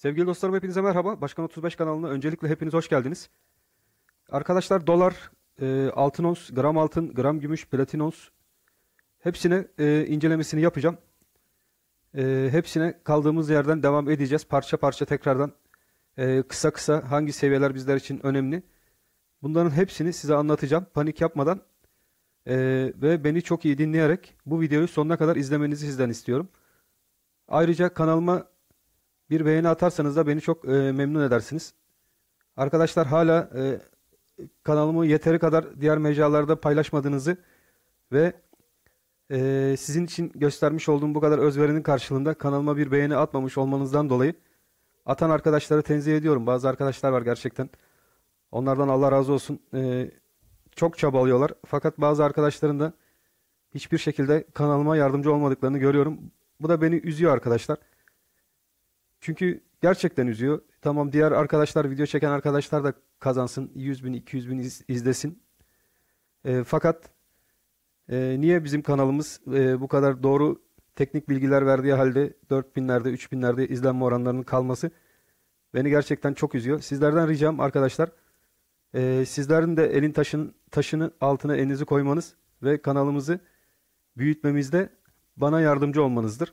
Sevgili dostlarım hepinize merhaba. Başkan 35 kanalına öncelikle hepiniz hoş geldiniz. Arkadaşlar dolar, e, altın ons, gram altın, gram gümüş, platin ons hepsine e, incelemesini yapacağım. E, hepsine kaldığımız yerden devam edeceğiz. Parça parça tekrardan e, kısa kısa hangi seviyeler bizler için önemli. Bunların hepsini size anlatacağım. Panik yapmadan e, ve beni çok iyi dinleyerek bu videoyu sonuna kadar izlemenizi sizden istiyorum. Ayrıca kanalıma bir beğeni atarsanız da beni çok e, memnun edersiniz. Arkadaşlar hala e, kanalımı yeteri kadar diğer mecralarda paylaşmadığınızı ve e, sizin için göstermiş olduğum bu kadar özverinin karşılığında kanalıma bir beğeni atmamış olmanızdan dolayı atan arkadaşları tenzih ediyorum. Bazı arkadaşlar var gerçekten. Onlardan Allah razı olsun. E, çok çabalıyorlar. Fakat bazı arkadaşların da hiçbir şekilde kanalıma yardımcı olmadıklarını görüyorum. Bu da beni üzüyor arkadaşlar. Çünkü gerçekten üzüyor. Tamam diğer arkadaşlar, video çeken arkadaşlar da kazansın. 100 bin, 200 bin iz, izlesin. E, fakat e, niye bizim kanalımız e, bu kadar doğru teknik bilgiler verdiği halde 4 binlerde, 3 binlerde izlenme oranlarının kalması beni gerçekten çok üzüyor. Sizlerden ricam arkadaşlar e, sizlerin de elin taşın, taşını altına elinizi koymanız ve kanalımızı büyütmemizde bana yardımcı olmanızdır.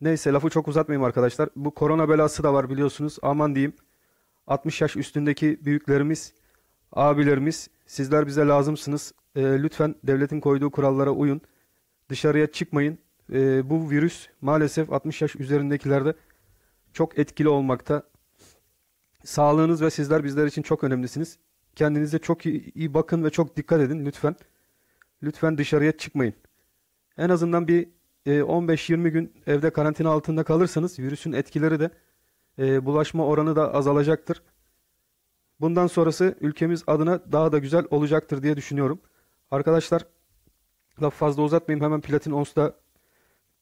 Neyse lafı çok uzatmayayım arkadaşlar. Bu korona belası da var biliyorsunuz. Aman diyeyim. 60 yaş üstündeki büyüklerimiz, abilerimiz sizler bize lazımsınız. E, lütfen devletin koyduğu kurallara uyun. Dışarıya çıkmayın. E, bu virüs maalesef 60 yaş üzerindekilerde çok etkili olmakta. Sağlığınız ve sizler bizler için çok önemlisiniz. Kendinize çok iyi, iyi bakın ve çok dikkat edin lütfen. Lütfen dışarıya çıkmayın. En azından bir 15-20 ee, gün evde karantina altında kalırsanız virüsün etkileri de e, bulaşma oranı da azalacaktır. Bundan sonrası ülkemiz adına daha da güzel olacaktır diye düşünüyorum. Arkadaşlar laf fazla uzatmayayım hemen Platin Ons'ta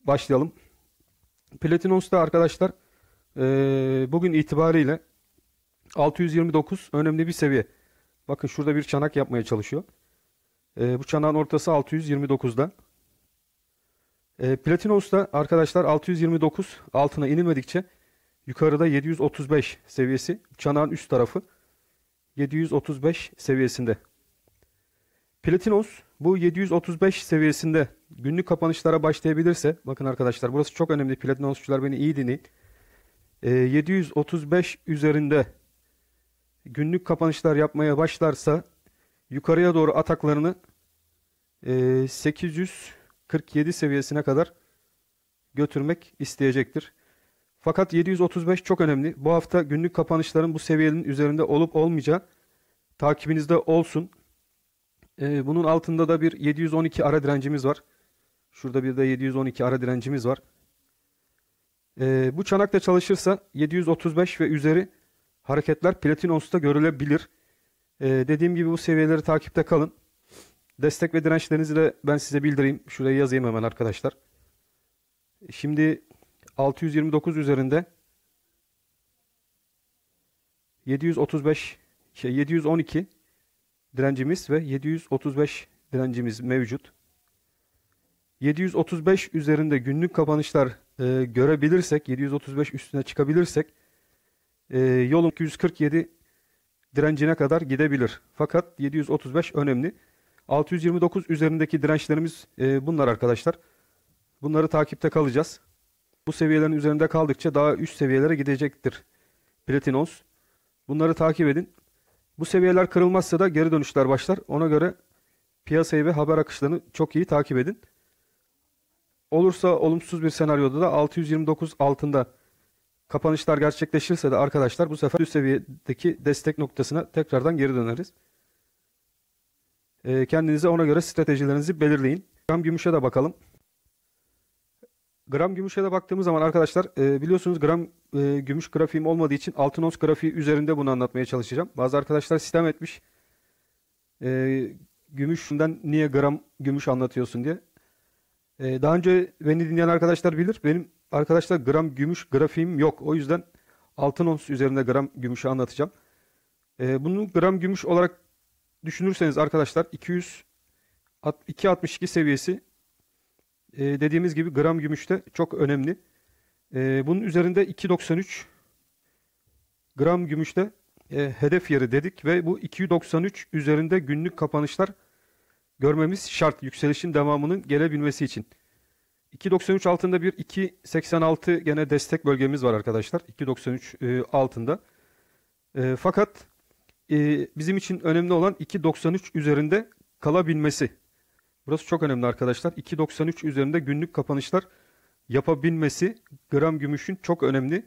başlayalım. Platin Ons'ta arkadaşlar e, bugün itibariyle 629 önemli bir seviye. Bakın şurada bir çanak yapmaya çalışıyor. E, bu çanağın ortası 629'da. E, ee, da arkadaşlar 629 altına inilmedikçe yukarıda 735 seviyesi çanağın üst tarafı 735 seviyesinde. Platinos bu 735 seviyesinde günlük kapanışlara başlayabilirse bakın arkadaşlar burası çok önemli Platinosçular beni iyi dinleyin. E, ee, 735 üzerinde günlük kapanışlar yapmaya başlarsa yukarıya doğru ataklarını e, ee, 800 47 seviyesine kadar götürmek isteyecektir. Fakat 735 çok önemli. Bu hafta günlük kapanışların bu seviyenin üzerinde olup olmayacağı takibinizde olsun. Ee, bunun altında da bir 712 ara direncimiz var. Şurada bir de 712 ara direncimiz var. Ee, bu çanakta çalışırsa 735 ve üzeri hareketler platin Platinons'ta görülebilir. Ee, dediğim gibi bu seviyeleri takipte kalın. Destek ve dirençlerinizi de ben size bildireyim. Şuraya yazayım hemen arkadaşlar. Şimdi 629 üzerinde 735 şey 712 direncimiz ve 735 direncimiz mevcut. 735 üzerinde günlük kapanışlar e, görebilirsek, 735 üstüne çıkabilirsek e, yolun 247 direncine kadar gidebilir. Fakat 735 önemli. 629 üzerindeki dirençlerimiz e, bunlar arkadaşlar. Bunları takipte kalacağız. Bu seviyelerin üzerinde kaldıkça daha üst seviyelere gidecektir. Platin ons. Bunları takip edin. Bu seviyeler kırılmazsa da geri dönüşler başlar. Ona göre piyasayı ve haber akışlarını çok iyi takip edin. Olursa olumsuz bir senaryoda da 629 altında kapanışlar gerçekleşirse de arkadaşlar bu sefer üst seviyedeki destek noktasına tekrardan geri döneriz. Ee, kendinize ona göre stratejilerinizi belirleyin. Gram gümüşe de bakalım. Gram gümüşe de baktığımız zaman arkadaşlar e, biliyorsunuz gram e, gümüş grafiğim olmadığı için altın ons grafiği üzerinde bunu anlatmaya çalışacağım. Bazı arkadaşlar sistem etmiş. E, gümüşünden niye gram gümüş anlatıyorsun diye. daha önce beni dinleyen arkadaşlar bilir. Benim arkadaşlar gram gümüş grafiğim yok. O yüzden altın ons üzerinde gram gümüşü anlatacağım. bunu gram gümüş olarak düşünürseniz arkadaşlar 200 262 seviyesi e, dediğimiz gibi gram gümüşte çok önemli. E, bunun üzerinde 293 gram gümüşte e, hedef yeri dedik ve bu 293 üzerinde günlük kapanışlar görmemiz şart yükselişin devamının gelebilmesi için. 2.93 altında bir 2.86 gene destek bölgemiz var arkadaşlar. 2.93 e, altında. E, fakat e, bizim için önemli olan 2.93 üzerinde kalabilmesi. Burası çok önemli arkadaşlar. 2.93 üzerinde günlük kapanışlar yapabilmesi gram gümüşün çok önemli.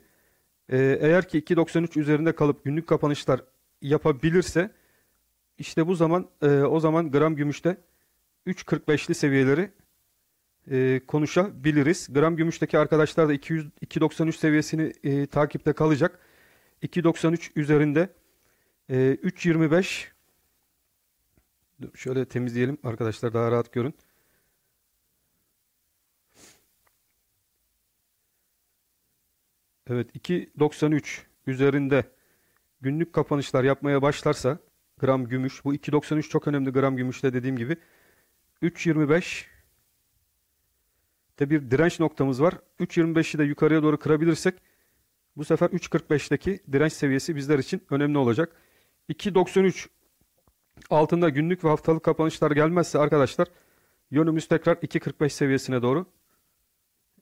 Ee, eğer ki 2.93 üzerinde kalıp günlük kapanışlar yapabilirse işte bu zaman e, o zaman gram gümüşte 3.45'li seviyeleri e, konuşabiliriz. Gram gümüşteki arkadaşlar da 200, 2.93 seviyesini e, takipte kalacak. 2.93 üzerinde e, ee, 3.25 Şöyle temizleyelim arkadaşlar daha rahat görün. Evet 2.93 üzerinde günlük kapanışlar yapmaya başlarsa gram gümüş bu 2.93 çok önemli gram gümüşte dediğim gibi 3.25 de bir direnç noktamız var. 3.25'i de yukarıya doğru kırabilirsek bu sefer 3.45'teki direnç seviyesi bizler için önemli olacak. 2.93 altında günlük ve haftalık kapanışlar gelmezse arkadaşlar yönümüz tekrar 2.45 seviyesine doğru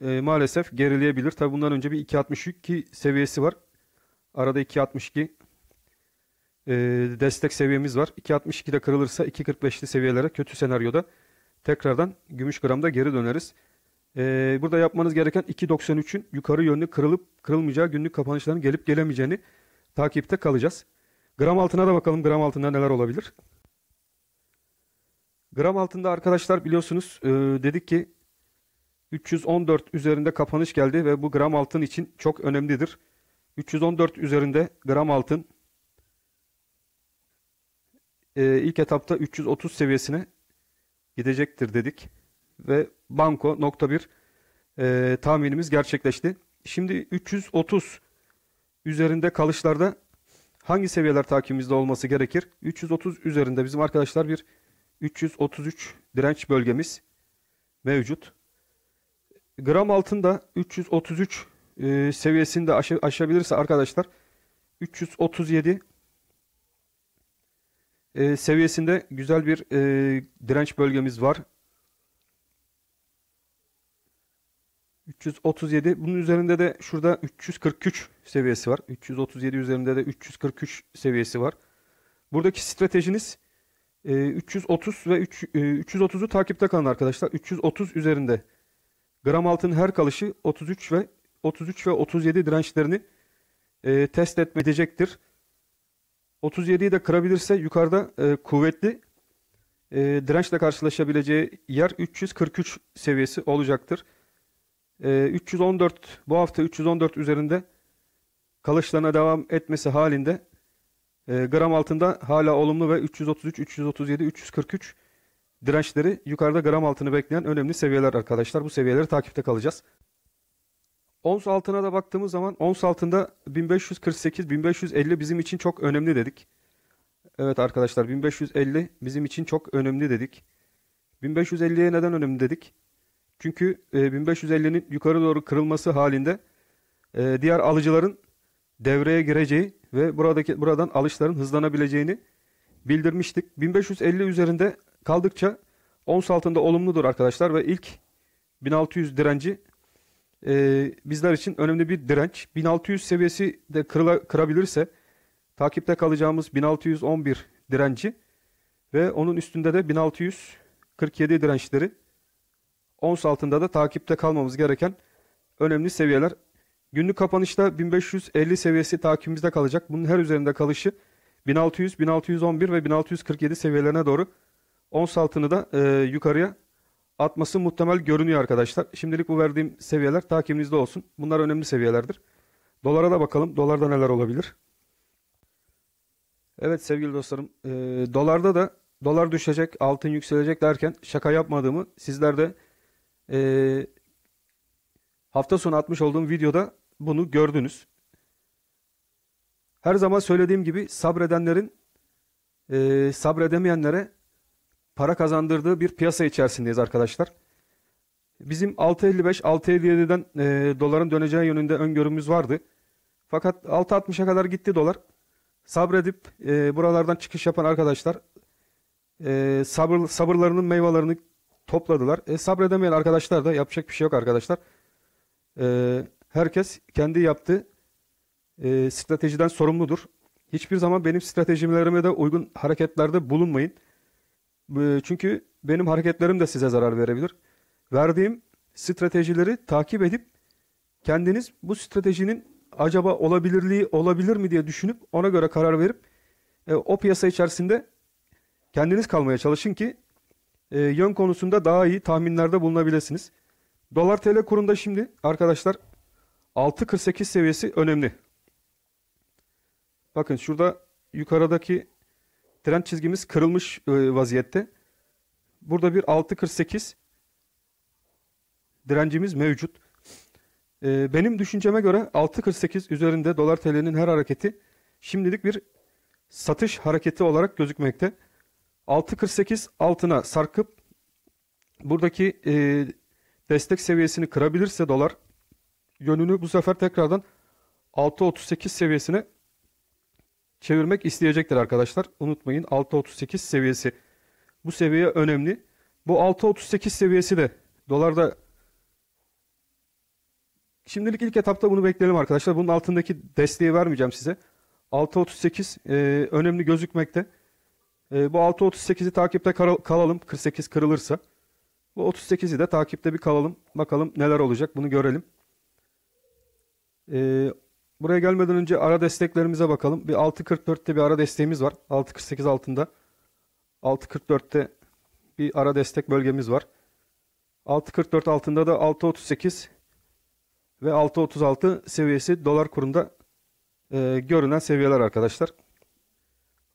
e, maalesef gerileyebilir. Tabi bundan önce bir 2.62 seviyesi var. Arada 2.62 e, destek seviyemiz var. 2.62'de kırılırsa 2.45'li seviyelere kötü senaryoda tekrardan gümüş gramda geri döneriz. E, burada yapmanız gereken 2.93'ün yukarı yönlü kırılıp kırılmayacağı günlük kapanışların gelip gelemeyeceğini takipte kalacağız. Gram altına da bakalım. Gram altında neler olabilir? Gram altında arkadaşlar biliyorsunuz e, dedik ki 314 üzerinde kapanış geldi ve bu gram altın için çok önemlidir. 314 üzerinde gram altın e, ilk etapta 330 seviyesine gidecektir dedik. Ve banko nokta bir e, tahminimiz gerçekleşti. Şimdi 330 üzerinde kalışlarda hangi seviyeler takibimizde olması gerekir? 330 üzerinde bizim arkadaşlar bir 333 direnç bölgemiz mevcut. Gram altında 333 e, seviyesinde aş aşabilirse arkadaşlar 337 e, seviyesinde güzel bir e, direnç bölgemiz var. 337. Bunun üzerinde de şurada 343 seviyesi var. 337 üzerinde de 343 seviyesi var. Buradaki stratejiniz 330 e, ve 330'u e, takipte kalın arkadaşlar. 330 üzerinde gram altın her kalışı 33 ve 33 ve 37 dirençlerini e, test etme edecektir. 37'yi de kırabilirse yukarıda kuvvetli dirençle karşılaşabileceği yer 343 seviyesi olacaktır e, ee, 314 bu hafta 314 üzerinde kalışlarına devam etmesi halinde e, gram altında hala olumlu ve 333, 337, 343 dirençleri yukarıda gram altını bekleyen önemli seviyeler arkadaşlar. Bu seviyeleri takipte kalacağız. Ons altına da baktığımız zaman ons altında 1548-1550 bizim için çok önemli dedik. Evet arkadaşlar 1550 bizim için çok önemli dedik. 1550'ye neden önemli dedik? Çünkü 1550'nin e, yukarı doğru kırılması halinde e, diğer alıcıların devreye gireceği ve buradaki buradan alışların hızlanabileceğini bildirmiştik. 1550 üzerinde kaldıkça ons altında olumludur arkadaşlar ve ilk 1600 direnci e, bizler için önemli bir direnç. 1600 seviyesi de kırıla, kırabilirse takipte kalacağımız 1611 direnci ve onun üstünde de 1647 dirençleri ons altında da takipte kalmamız gereken önemli seviyeler. Günlük kapanışta 1550 seviyesi takibimizde kalacak. Bunun her üzerinde kalışı 1600, 1611 ve 1647 seviyelerine doğru ons altını da e, yukarıya atması muhtemel görünüyor arkadaşlar. Şimdilik bu verdiğim seviyeler takibinizde olsun. Bunlar önemli seviyelerdir. Dolara da bakalım. Dolarda neler olabilir? Evet sevgili dostlarım. E, dolarda da dolar düşecek, altın yükselecek derken şaka yapmadığımı sizler de ee, hafta sonu atmış olduğum videoda bunu gördünüz. Her zaman söylediğim gibi sabredenlerin e, sabredemeyenlere para kazandırdığı bir piyasa içerisindeyiz arkadaşlar. Bizim 6.55-6.57'den e, doların döneceği yönünde öngörümüz vardı. Fakat 6.60'a kadar gitti dolar. Sabredip e, buralardan çıkış yapan arkadaşlar e, sabır, sabırlarının meyvelerini topladılar. E, sabredemeyen arkadaşlar da yapacak bir şey yok arkadaşlar. E, herkes kendi yaptığı e, stratejiden sorumludur. Hiçbir zaman benim stratejimlerime de uygun hareketlerde bulunmayın. E, çünkü benim hareketlerim de size zarar verebilir. Verdiğim stratejileri takip edip kendiniz bu stratejinin acaba olabilirliği olabilir mi diye düşünüp ona göre karar verip e, o piyasa içerisinde kendiniz kalmaya çalışın ki e, yön konusunda daha iyi tahminlerde bulunabilirsiniz. Dolar TL kurunda şimdi arkadaşlar 6.48 seviyesi önemli. Bakın şurada yukarıdaki trend çizgimiz kırılmış e, vaziyette. Burada bir 6.48 direncimiz mevcut. E, benim düşünceme göre 6.48 üzerinde dolar TL'nin her hareketi şimdilik bir satış hareketi olarak gözükmekte. 6.48 altına sarkıp buradaki e, destek seviyesini kırabilirse dolar yönünü bu sefer tekrardan 6.38 seviyesine çevirmek isteyecektir arkadaşlar. Unutmayın 6.38 seviyesi bu seviye önemli. Bu 6.38 seviyesi de dolarda şimdilik ilk etapta bunu bekleyelim arkadaşlar. Bunun altındaki desteği vermeyeceğim size. 6.38 e, önemli gözükmekte. E, bu 6.38'i takipte kalalım 48 kırılırsa. Bu 38'i de takipte bir kalalım. Bakalım neler olacak bunu görelim. E, buraya gelmeden önce ara desteklerimize bakalım. Bir 6.44'te bir ara desteğimiz var. 6.48 altında. 6.44'te bir ara destek bölgemiz var. 6.44 altında da 6.38 ve 6.36 seviyesi dolar kurunda e, görünen seviyeler arkadaşlar.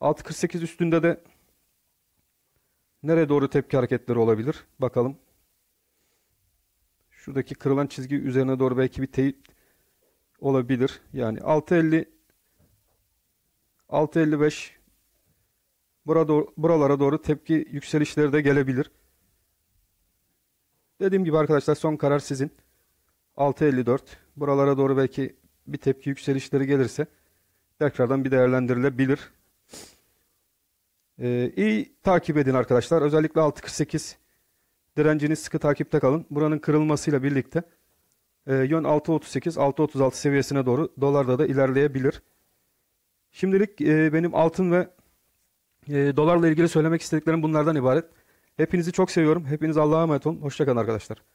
6.48 üstünde de nereye doğru tepki hareketleri olabilir? Bakalım. Şuradaki kırılan çizgi üzerine doğru belki bir teyit olabilir. Yani 6.50 6.55 burada, buralara doğru tepki yükselişleri de gelebilir. Dediğim gibi arkadaşlar son karar sizin. 6.54 buralara doğru belki bir tepki yükselişleri gelirse tekrardan bir değerlendirilebilir. Ee, iyi takip edin arkadaşlar. Özellikle 6.48 direnciniz sıkı takipte kalın. Buranın kırılmasıyla birlikte e, yön 6.38, 6.36 seviyesine doğru dolarda da ilerleyebilir. Şimdilik e, benim altın ve e, dolarla ilgili söylemek istediklerim bunlardan ibaret. Hepinizi çok seviyorum. Hepiniz Allah'a emanet olun. Hoşçakalın arkadaşlar.